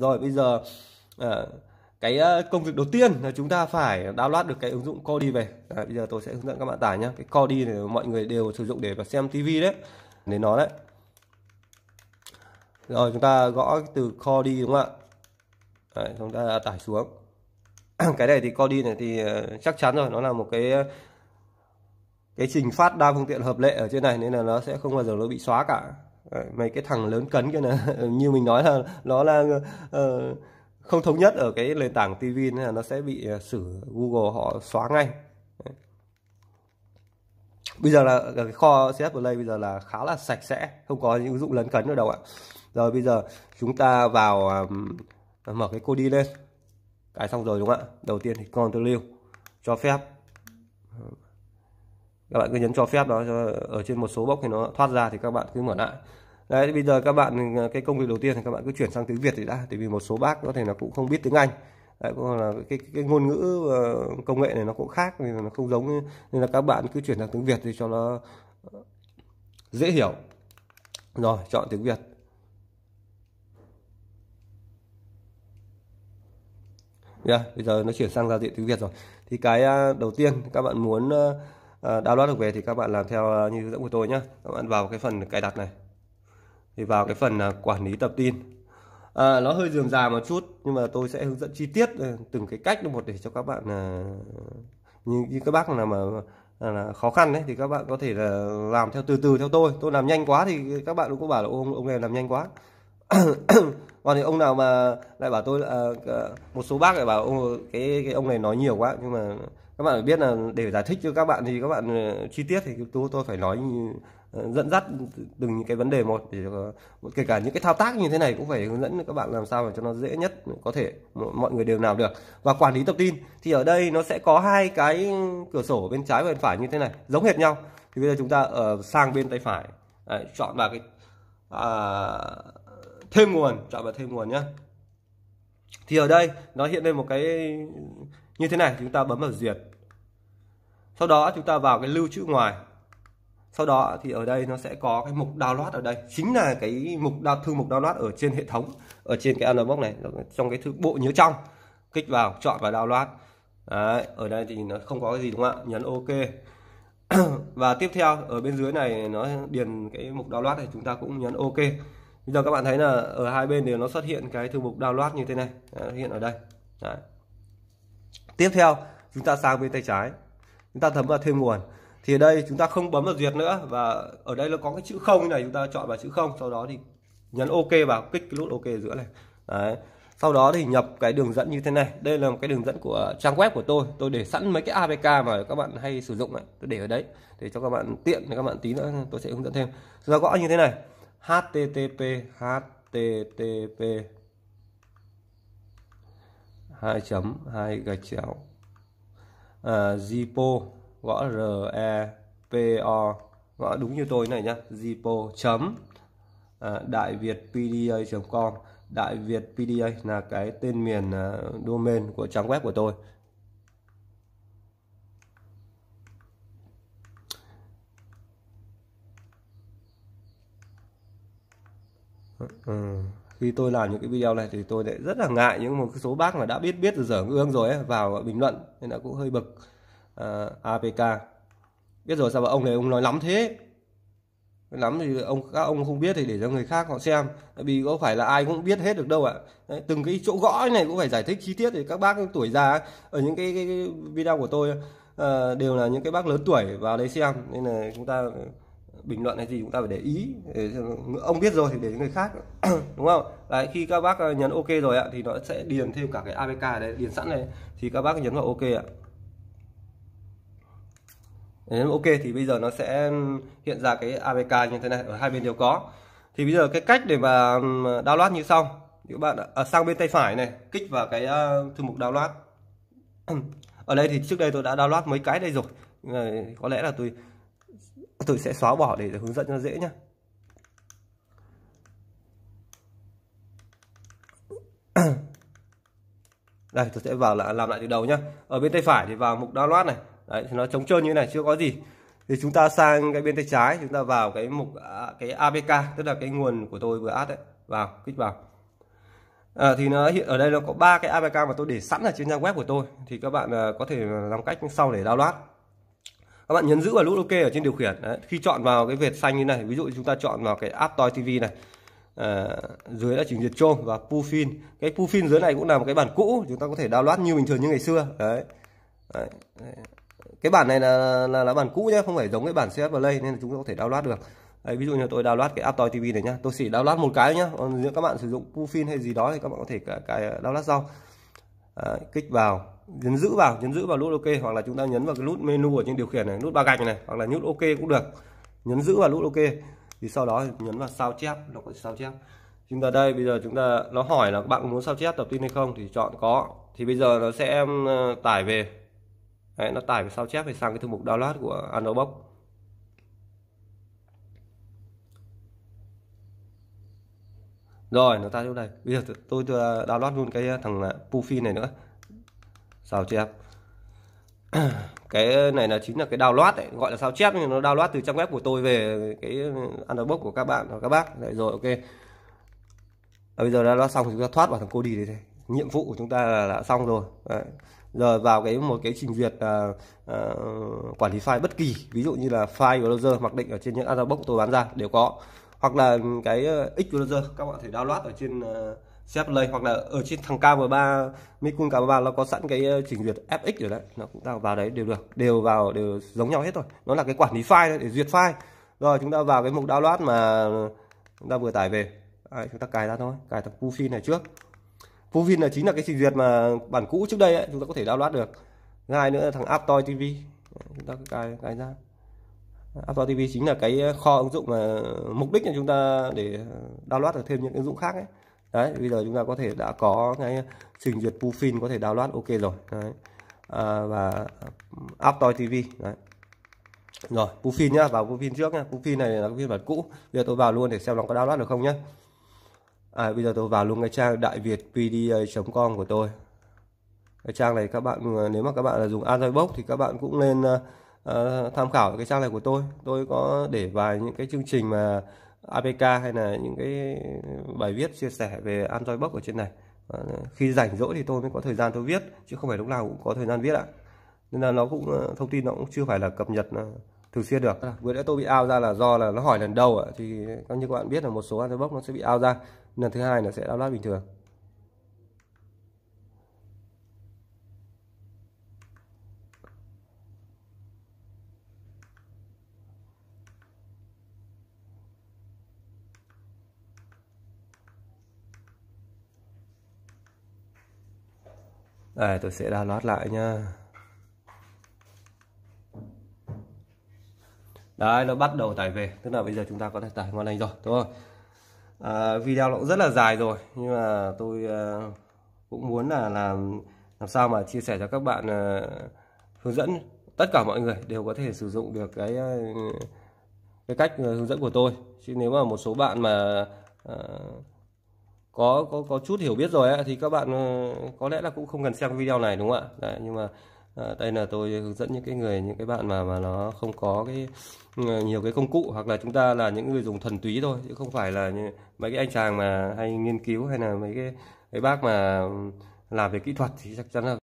rồi bây giờ à, cái ờ, công việc đầu tiên là chúng ta phải download được cái ứng dụng Kodi về à, bây giờ tôi sẽ hướng dẫn các bạn tải nhé cái Kodi này mọi người đều sử dụng để mà xem TV đấy nên nó đấy rồi chúng ta gõ từ Kodi đúng không ạ đấy, chúng ta tải xuống cái này thì Kodi này thì ờ, chắc chắn rồi nó là một cái cái trình phát đa phương tiện hợp lệ ở trên này nên là nó sẽ không bao giờ nó bị xóa cả mấy cái thằng lớn cấn kia nè như mình nói là nó là uh, không thống nhất ở cái nền tảng TV nên là nó sẽ bị ờ, xử Google họ xóa ngay bây giờ là cái kho CS Play bây giờ là khá là sạch sẽ không có những ứng dụng lấn cấn nữa đâu ạ rồi bây giờ chúng ta vào um, mở cái cô đi lên cái xong rồi đúng không ạ đầu tiên thì con tôi lưu cho phép ờ các bạn cứ nhấn cho phép nó ở trên một số bốc thì nó thoát ra thì các bạn cứ mở lại đấy bây giờ các bạn ờ, cái công việc đầu tiên thì các bạn cứ chuyển sang tiếng việt thì đã tại vì một số bác có thể là cũng không biết tiếng anh đấy cũng là cái, cái cái ngôn ngữ ờ, công nghệ này nó cũng khác nên là nó không giống nên là các bạn cứ chuyển sang tiếng việt thì cho nó ờ, dễ hiểu rồi chọn tiếng việt Yeah, bây giờ nó chuyển sang giao diện tiếng Việt rồi thì cái đầu tiên các bạn muốn download ờ, được về thì các bạn làm theo ờ, như hướng dẫn của tôi nhé các bạn vào cái phần cài đặt này thì vào cái phần ờ, quản lý tập tin à, nó hơi dườm già một chút nhưng mà tôi sẽ hướng dẫn chi tiết từng cái cách một để cho các bạn như, như các bác nào mà là khó khăn đấy thì các bạn có thể là làm theo từ từ theo tôi tôi làm nhanh quá thì các bạn cũng bảo là ông ông này làm nhanh quá còn thì ông nào mà lại bảo tôi là ờ, ờ, một số bác lại bảo ông cái cái ông này nói nhiều quá nhưng mà các bạn phải biết là để giải thích cho các bạn thì các bạn ờ, chi tiết thì tôi tôi phải nói dẫn dắt từng cái vấn đề một để kể cả những cái thao tác như thế này cũng phải hướng dẫn các bạn làm sao để cho nó dễ nhất có thể mọi người đều làm được và quản lý tập tin thì ở đây nó sẽ có hai cái cửa sổ bên trái và bên phải như thế này giống hệt nhau thì bây giờ chúng ta ở sang bên tay phải Đấy, chọn vào cái à, thêm nguồn chọn dạ vào vâng, thêm nguồn nhé thì ở đây nó hiện lên một cái như thế này chúng ta bấm vào duyệt sau đó chúng ta vào cái lưu trữ ngoài sau đó thì ở đây nó sẽ có cái mục download ở đây chính là cái mục đa thư mục download ở trên hệ thống ở trên cái Unbox này trong cái thư bộ nhớ trong kích vào chọn và download Đấy, ở đây thì nó không có cái gì đúng không ạ nhấn ok và tiếp theo ở bên dưới này nó điền cái mục download này chúng ta cũng nhấn ok bây giờ các bạn thấy là ở hai bên đều nó xuất hiện cái thư mục download như thế này Đấy, hiện ở đây Đấy. tiếp theo chúng ta sang bên tay trái chúng ta thấm vào thêm nguồn thì ở đây chúng ta không bấm vào duyệt nữa và ở đây nó có cái chữ không này chúng ta chọn vào chữ không sau đó thì nhấn ok vào kích cái nút ok ở giữa này Đấy. sau đó thì nhập cái đường dẫn như thế này đây là một cái đường dẫn của trang web của tôi tôi để sẵn mấy cái apk mà các bạn hay sử dụng này tôi để ở đấy để cho các bạn tiện các bạn tí nữa tôi sẽ hướng dẫn thêm chúng ta gõ như thế này http http hai chấm hai gạch chéo à, zipo gõ r e p o gõ đúng như tôi này nhá zipo chấm à, đại việt pda com đại việt pda là cái tên miền à, domain của trang web của tôi ừ. khi tôi làm những cái video này thì tôi lại rất là ngại những một số bác mà đã biết biết từ dở ương rồi ấy, vào bình luận nên là cũng hơi bực à, ờ, apk biết rồi sao mà ông này ông nói lắm thế lắm thì ông các ông không biết thì để cho người khác họ xem Tại vì có phải là ai cũng biết hết được đâu ạ à. từng cái chỗ gõ này cũng phải giải thích chi tiết thì các bác tuổi già ở những cái, cái, video của tôi à, đều là những cái bác lớn tuổi vào đây xem nên là chúng ta bình luận hay gì chúng ta phải để ý để ông biết rồi thì để người khác đúng không đấy khi các bác ờ, nhấn ok rồi ạ thì nó sẽ điền thêm cả cái abk đấy điền sẵn này thì các bác nhấn vào ok ạ nhấn ok thì bây giờ nó sẽ hiện ra cái abk như thế này ở hai bên đều có thì bây giờ cái cách để mà download như sau các bạn ở ờ, sang bên tay phải này kích vào cái ờ, thư mục download ở đây thì trước đây tôi đã download mấy cái đây rồi có lẽ là tôi tôi sẽ xóa bỏ để, hướng dẫn cho dễ nhé đây tôi sẽ vào là làm lại từ đầu nhá ở bên tay phải thì vào mục download này đấy, thì nó trống trơn như này chưa có gì thì chúng ta sang cái bên tay trái chúng ta vào cái mục à, cái APK tức là cái nguồn của tôi vừa át đấy vào kích vào à, thì nó hiện ở đây nó có ba cái APK mà tôi để sẵn ở trên trang web của tôi thì các bạn à, có thể làm cách sau để download các bạn nhấn giữ vào nút ok ở trên điều khiển đấy. khi chọn vào cái vệt xanh như này ví dụ chúng ta chọn vào cái app toy tv này à, dưới là chỉnh duyệt chrome và pufin cái pufin dưới này cũng là một cái bản cũ chúng ta có thể download như bình thường như ngày xưa đấy, đấy. cái bản này là là, là bản cũ nhé không phải giống cái bản cs play nên là chúng ta có thể download được Đấy, ví dụ như tôi download cái app Toy TV này nhá tôi chỉ download một cái nhá còn nếu các bạn sử dụng Pufin hay gì đó thì các bạn có thể cài download sau à, kích vào nhấn giữ vào nhấn giữ vào nút ok hoặc là chúng ta nhấn vào cái nút menu ở trên điều khiển này nút ba gạch này hoặc là nút ok cũng được nhấn giữ vào nút ok thì sau đó thì nhấn vào sao chép nó có sao chép chúng ta đây bây giờ chúng ta nó hỏi là bạn muốn sao chép tập tin hay không thì chọn có thì bây giờ nó sẽ tải về Đấy, nó tải về sao chép về sang cái thư mục download của Android rồi nó ta chỗ đây bây giờ tôi, tôi ờ, download luôn cái ờ, thằng ờ, puffy này nữa sao chép cái này là chính là cái download đấy gọi là sao chép nhưng nó download từ trang web của tôi về cái underbox của các bạn và các bác đấy rồi ok à, bây giờ download xong thì chúng ta thoát vào thằng cô đi đây nhiệm vụ của chúng ta là, là xong rồi đấy. giờ vào cái một cái trình duyệt uh, uh, quản lý file bất kỳ ví dụ như là file browser mặc định ở trên những underbox tôi bán ra đều có hoặc là cái ờ, Xcloser các bạn thể download ở trên Zep ờ, Play hoặc là ở trên thằng k 3 Mikun k 3 nó có sẵn cái ờ, trình duyệt FX rồi đấy nó cũng vào đấy đều được đều vào đều giống nhau hết rồi nó là cái quản lý file để duyệt file rồi chúng ta vào cái mục download mà chúng ta vừa tải về đấy, chúng ta cài ra thôi cài thằng Pufin này trước Pufin là chính là cái trình duyệt mà bản cũ trước đây ấy, chúng ta có thể download được hai nữa là thằng App Toy TV chúng ta cài cài ra Apple TV chính là cái kho ứng dụng mà mục đích là chúng ta để download được thêm những ứng dụng khác ấy. Đấy, bây giờ chúng ta có thể đã có cái trình duyệt Pufin có thể download ok rồi. Đấy. À, và App Toy TV đấy. Rồi, Pufin nhá, vào Pufin trước nhá. Pufin này là phiên bản cũ. Bây giờ tôi vào luôn để xem nó có download được không nhá. À, bây giờ tôi vào luôn cái trang đại việt pda.com của tôi. Cái trang này các bạn nếu mà các bạn là dùng Android box thì các bạn cũng nên Ờ, tham khảo cái trang này của tôi tôi có để vài những cái chương trình mà APK hay là những cái bài viết chia sẻ về Android Box ở trên này uh, khi rảnh rỗi thì tôi mới có thời gian tôi viết chứ không phải lúc nào cũng có thời gian viết ạ nên là nó cũng ờ, thông tin nó cũng chưa phải là cập nhật ờ, thường xuyên được à, vừa nãy tôi bị ao ra là do là nó hỏi lần đầu ạ thì như các bạn biết là một số Android Box nó sẽ bị ao ra lần thứ hai là sẽ lại bình thường Đây, tôi sẽ download lại nha. Đấy, nó bắt đầu tải về. Tức là bây giờ chúng ta có thể tải ngon lành rồi, đúng không? À, video nó cũng rất là dài rồi, nhưng mà tôi à, cũng muốn là làm làm sao mà chia sẻ cho các bạn à, hướng dẫn tất cả mọi người đều có thể sử dụng được cái à, cái cách à, hướng dẫn của tôi. Chứ nếu mà một số bạn mà à, có có có chút hiểu biết rồi ấy, thì các bạn ờ, có lẽ là cũng không cần xem video này đúng không ạ Đấy, nhưng mà à, đây là tôi hướng dẫn những cái người những cái bạn mà mà nó không có cái ừ, nhiều cái công cụ hoặc là chúng ta là những người dùng thuần túy thôi chứ không phải là như, mấy cái anh chàng mà hay nghiên cứu hay là mấy cái mấy bác mà ừ, làm về kỹ thuật thì chắc chắn là